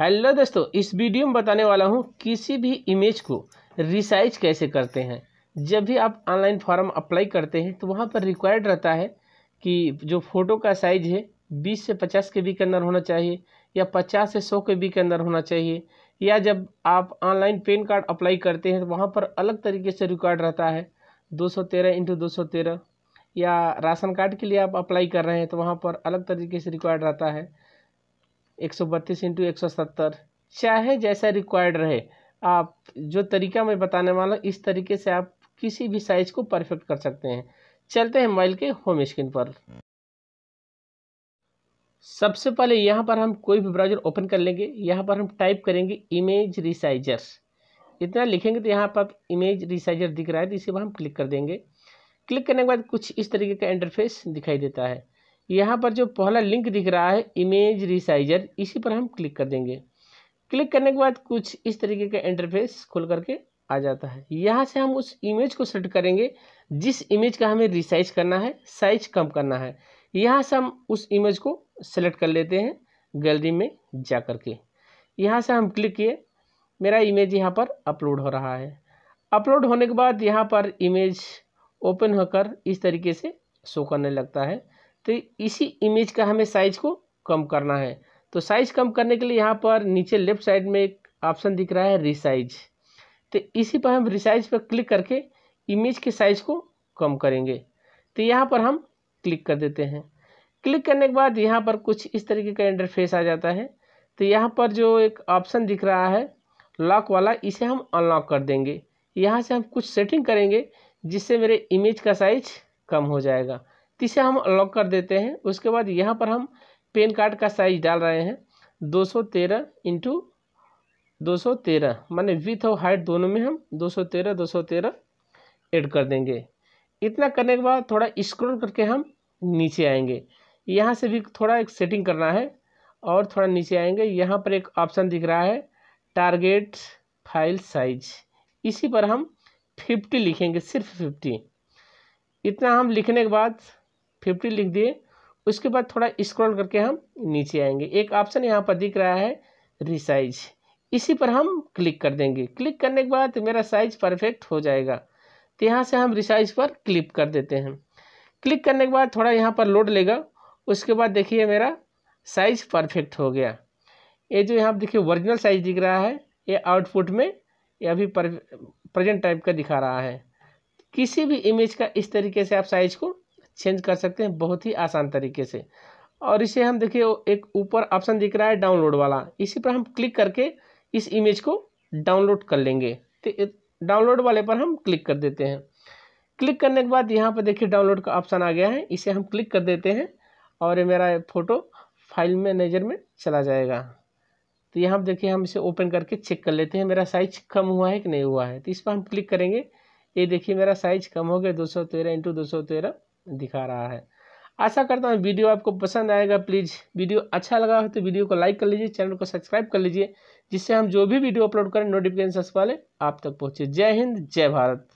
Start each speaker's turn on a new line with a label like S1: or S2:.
S1: hello दोस्तों इस video में बताने वाला हूँ किसी भी इमेज को रिसाइज कैसे करते हैं जब भी आप ऑनलाइन फॉर्म अप्लाई करते हैं तो वहाँ पर रिक्वायर्ड रहता है कि जो फ़ोटो का साइज है 20 से 50 के बी के अंदर होना चाहिए या 50 से 100 के बी के अंदर होना चाहिए या जब आप ऑनलाइन पेन कार्ड अप्लाई करते हैं तो वहाँ पर अलग तरीके से रिक्वायर्ड रहता है दो सौ तेरह इंटू दो सौ तेरह या राशन कार्ड के लिए आप अप्लाई कर रहे हैं तो वहाँ पर अलग तरीके से रिक्वायर्ड रहता है एक सौ बत्तीस इंटू एक सौ सत्तर चाहे जैसा रिक्वायर्ड रहे आप जो तरीका मैं बताने वाला इस तरीके से आप किसी भी साइज को परफेक्ट कर सकते हैं चलते हैं मोबाइल के होम स्क्रीन पर सबसे पहले यहाँ पर हम कोई भी ब्राउजर ओपन कर लेंगे यहाँ पर हम टाइप करेंगे इमेज रिसाइजर इतना लिखेंगे तो यहाँ पर आप इमेज रिसाइजर दिख रहा है तो इसी पर हम क्लिक कर देंगे क्लिक करने के बाद कुछ इस तरीके का इंटरफेस दिखाई देता है यहाँ पर जो पहला लिंक दिख रहा है इमेज रिसाइजर इसी पर हम क्लिक कर देंगे क्लिक करने के बाद कुछ इस तरीके का इंटरफेस खुल करके आ जाता है यहाँ से हम उस इमेज को सेट करेंगे जिस इमेज का हमें रिसाइज करना है साइज कम करना है यहाँ से हम उस इमेज को सेलेक्ट कर लेते हैं गैलरी में जा कर के यहाँ से हम क्लिक किए मेरा इमेज यहाँ पर अपलोड हो रहा है अपलोड होने के बाद यहाँ पर इमेज ओपन होकर इस तरीके से शो करने लगता है तो इसी इमेज का हमें साइज को कम करना है तो साइज कम करने के लिए यहाँ पर नीचे लेफ्ट साइड में एक ऑप्शन दिख रहा है रिसाइज तो इसी पर हम रिसाइज पर क्लिक करके इमेज के साइज को कम करेंगे तो यहाँ पर हम क्लिक कर देते हैं क्लिक करने के बाद यहाँ पर कुछ इस तरीके का इंटरफेस आ जाता है तो यहाँ पर जो एक ऑप्शन दिख रहा है लॉक वाला इसे हम अनलॉक कर देंगे यहाँ से हम कुछ सेटिंग करेंगे जिससे मेरे इमेज का साइज कम हो जाएगा तीसरे हम लॉक कर देते हैं उसके बाद यहाँ पर हम पेन कार्ड का साइज डाल रहे हैं दो सौ तेरह इंटू दो सौ तेरह माने विथ और हाइट दोनों में हम दो सौ तेरह दो सौ तेरह एड कर देंगे इतना करने के बाद थोड़ा स्क्रोल करके हम नीचे आएंगे यहाँ से भी थोड़ा एक सेटिंग करना है और थोड़ा नीचे आएंगे यहाँ पर एक ऑप्शन दिख रहा है टारगेट फाइल साइज इसी पर हम फिफ्टी लिखेंगे सिर्फ फिफ्टी इतना हम लिखने के बाद फिफ्टी लिख दिए उसके बाद थोड़ा स्क्रॉल करके हम नीचे आएंगे एक ऑप्शन यहाँ पर दिख रहा है रिसाइज इसी पर हम क्लिक कर देंगे क्लिक करने के बाद मेरा साइज परफेक्ट हो जाएगा तो यहाँ से हम रिसाइज पर क्लिक कर देते हैं क्लिक करने के बाद थोड़ा यहाँ पर लोड लेगा उसके बाद देखिए मेरा साइज परफेक्ट हो गया ये जो यहाँ देखिए ओरिजिनल साइज दिख रहा है ये आउटपुट में ये अभी प्रेजेंट टाइप का दिखा रहा है किसी भी इमेज का इस तरीके से आप साइज को चेंज कर सकते हैं बहुत ही आसान तरीके से और इसे हम देखिए एक ऊपर ऑप्शन दिख रहा है डाउनलोड वाला इसी पर हम क्लिक करके इस इमेज को डाउनलोड कर लेंगे तो डाउनलोड वाले पर हम क्लिक कर देते हैं क्लिक करने के बाद यहाँ पर देखिए डाउनलोड का ऑप्शन आ गया है इसे हम क्लिक कर देते हैं और ये मेरा फ़ोटो फाइल मैनेजर में चला जाएगा तो यहाँ पर देखिए हम इसे ओपन करके चेक कर लेते हैं मेरा साइज कम हुआ है कि नहीं हुआ है तो इस पर हम क्लिक करेंगे ये देखिए मेरा साइज कम हो गया दो सौ तेरह इंटू दो सौ तेरह दिखा रहा है आशा करता हूँ वीडियो आपको पसंद आएगा प्लीज़ वीडियो अच्छा लगा हो तो वीडियो को लाइक कर लीजिए चैनल को सब्सक्राइब कर लीजिए जिससे हम जो भी वीडियो अपलोड करें नोटिफिकेशन सबसे पहले आप तक पहुँचे जय हिंद जय भारत